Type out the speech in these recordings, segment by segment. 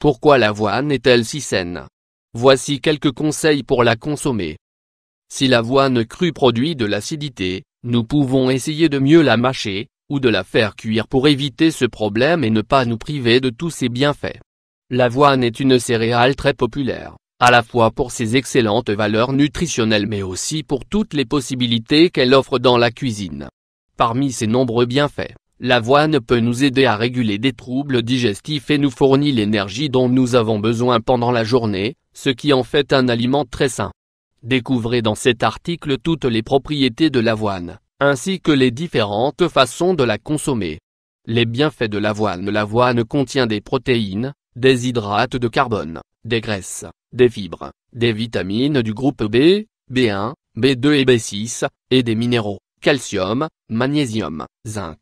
Pourquoi l'avoine est-elle si saine Voici quelques conseils pour la consommer. Si l'avoine crue produit de l'acidité, nous pouvons essayer de mieux la mâcher, ou de la faire cuire pour éviter ce problème et ne pas nous priver de tous ses bienfaits. L'avoine est une céréale très populaire, à la fois pour ses excellentes valeurs nutritionnelles mais aussi pour toutes les possibilités qu'elle offre dans la cuisine. Parmi ses nombreux bienfaits, l'avoine peut nous aider à réguler des troubles digestifs et nous fournit l'énergie dont nous avons besoin pendant la journée, ce qui en fait un aliment très sain. Découvrez dans cet article toutes les propriétés de l'avoine, ainsi que les différentes façons de la consommer. Les bienfaits de l'avoine L'avoine contient des protéines, des hydrates de carbone, des graisses, des fibres, des vitamines du groupe B, B1, B2 et B6, et des minéraux, calcium, magnésium, zinc,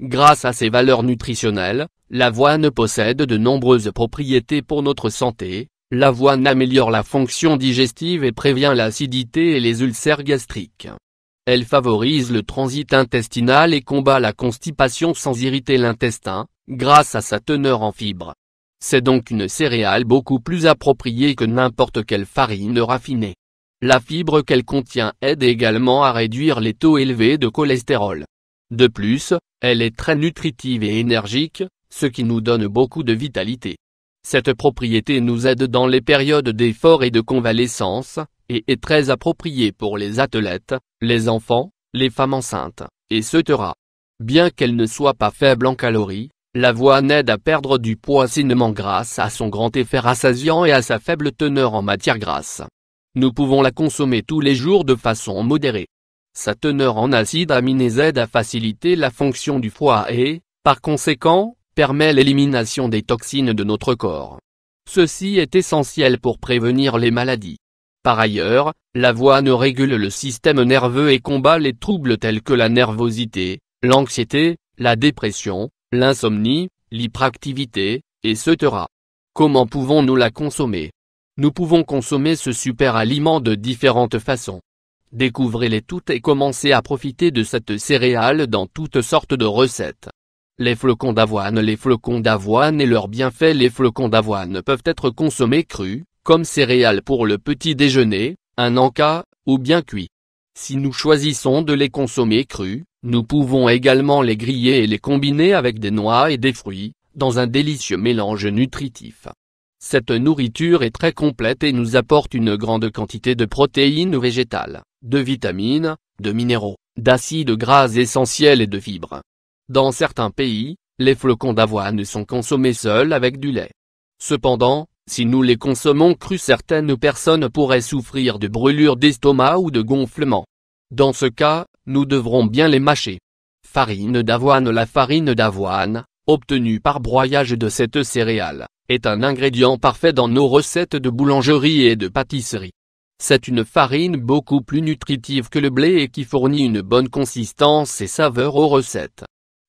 Grâce à ses valeurs nutritionnelles, l'avoine possède de nombreuses propriétés pour notre santé, l'avoine améliore la fonction digestive et prévient l'acidité et les ulcères gastriques. Elle favorise le transit intestinal et combat la constipation sans irriter l'intestin, grâce à sa teneur en fibres. C'est donc une céréale beaucoup plus appropriée que n'importe quelle farine raffinée. La fibre qu'elle contient aide également à réduire les taux élevés de cholestérol. De plus, elle est très nutritive et énergique, ce qui nous donne beaucoup de vitalité. Cette propriété nous aide dans les périodes d'effort et de convalescence, et est très appropriée pour les athlètes, les enfants, les femmes enceintes, etc. Bien qu'elle ne soit pas faible en calories, la voix aide à perdre du poids grâce à son grand effet rassasiant et à sa faible teneur en matière grasse. Nous pouvons la consommer tous les jours de façon modérée. Sa teneur en acide aminé aide à faciliter la fonction du foie et, par conséquent, permet l'élimination des toxines de notre corps. Ceci est essentiel pour prévenir les maladies. Par ailleurs, la ne régule le système nerveux et combat les troubles tels que la nervosité, l'anxiété, la dépression, l'insomnie, l'hyperactivité, etc. Comment pouvons-nous la consommer Nous pouvons consommer ce super aliment de différentes façons. Découvrez-les toutes et commencez à profiter de cette céréale dans toutes sortes de recettes. Les flocons d'avoine Les flocons d'avoine et leurs bienfaits Les flocons d'avoine peuvent être consommés crus, comme céréales pour le petit déjeuner, un encas, ou bien cuits. Si nous choisissons de les consommer crus, nous pouvons également les griller et les combiner avec des noix et des fruits, dans un délicieux mélange nutritif. Cette nourriture est très complète et nous apporte une grande quantité de protéines végétales de vitamines, de minéraux, d'acides gras essentiels et de fibres. Dans certains pays, les flocons d'avoine sont consommés seuls avec du lait. Cependant, si nous les consommons crus certaines personnes pourraient souffrir de brûlures d'estomac ou de gonflement. Dans ce cas, nous devrons bien les mâcher. Farine d'avoine La farine d'avoine, obtenue par broyage de cette céréale, est un ingrédient parfait dans nos recettes de boulangerie et de pâtisserie. C'est une farine beaucoup plus nutritive que le blé et qui fournit une bonne consistance et saveur aux recettes.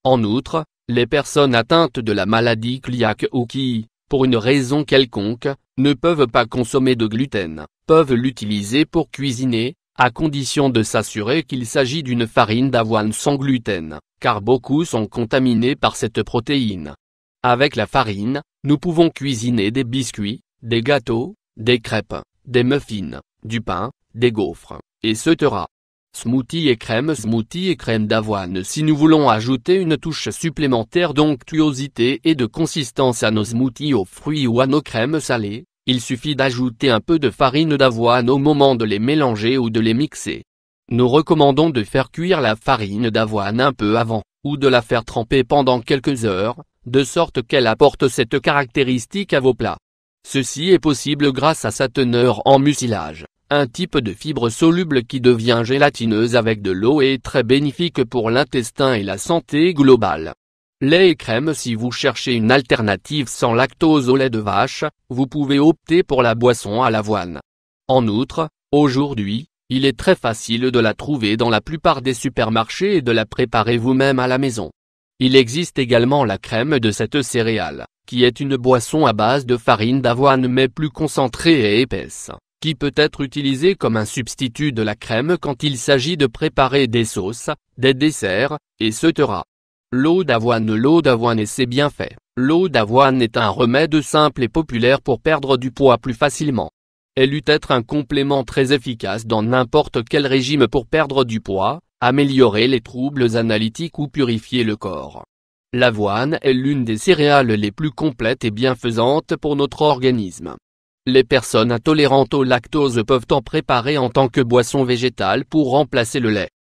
En outre, les personnes atteintes de la maladie cliaque ou qui, pour une raison quelconque, ne peuvent pas consommer de gluten, peuvent l'utiliser pour cuisiner, à condition de s'assurer qu'il s'agit d'une farine d'avoine sans gluten, car beaucoup sont contaminés par cette protéine. Avec la farine, nous pouvons cuisiner des biscuits, des gâteaux, des crêpes, des muffins, du pain, des gaufres, etc. Smoothie et crème Smoothie et crème d'avoine Si nous voulons ajouter une touche supplémentaire d'onctuosité et de consistance à nos smoothies aux fruits ou à nos crèmes salées, il suffit d'ajouter un peu de farine d'avoine au moment de les mélanger ou de les mixer. Nous recommandons de faire cuire la farine d'avoine un peu avant, ou de la faire tremper pendant quelques heures, de sorte qu'elle apporte cette caractéristique à vos plats. Ceci est possible grâce à sa teneur en mucilage, un type de fibre soluble qui devient gélatineuse avec de l'eau et est très bénéfique pour l'intestin et la santé globale. Lait et crème Si vous cherchez une alternative sans lactose au lait de vache, vous pouvez opter pour la boisson à l'avoine. En outre, aujourd'hui, il est très facile de la trouver dans la plupart des supermarchés et de la préparer vous-même à la maison. Il existe également la crème de cette céréale, qui est une boisson à base de farine d'avoine mais plus concentrée et épaisse, qui peut être utilisée comme un substitut de la crème quand il s'agit de préparer des sauces, des desserts, et etc. L'eau d'avoine L'eau d'avoine et ses bien fait. L'eau d'avoine est un remède simple et populaire pour perdre du poids plus facilement. Elle eût être un complément très efficace dans n'importe quel régime pour perdre du poids, améliorer les troubles analytiques ou purifier le corps. L'avoine est l'une des céréales les plus complètes et bienfaisantes pour notre organisme. Les personnes intolérantes au lactose peuvent en préparer en tant que boisson végétale pour remplacer le lait.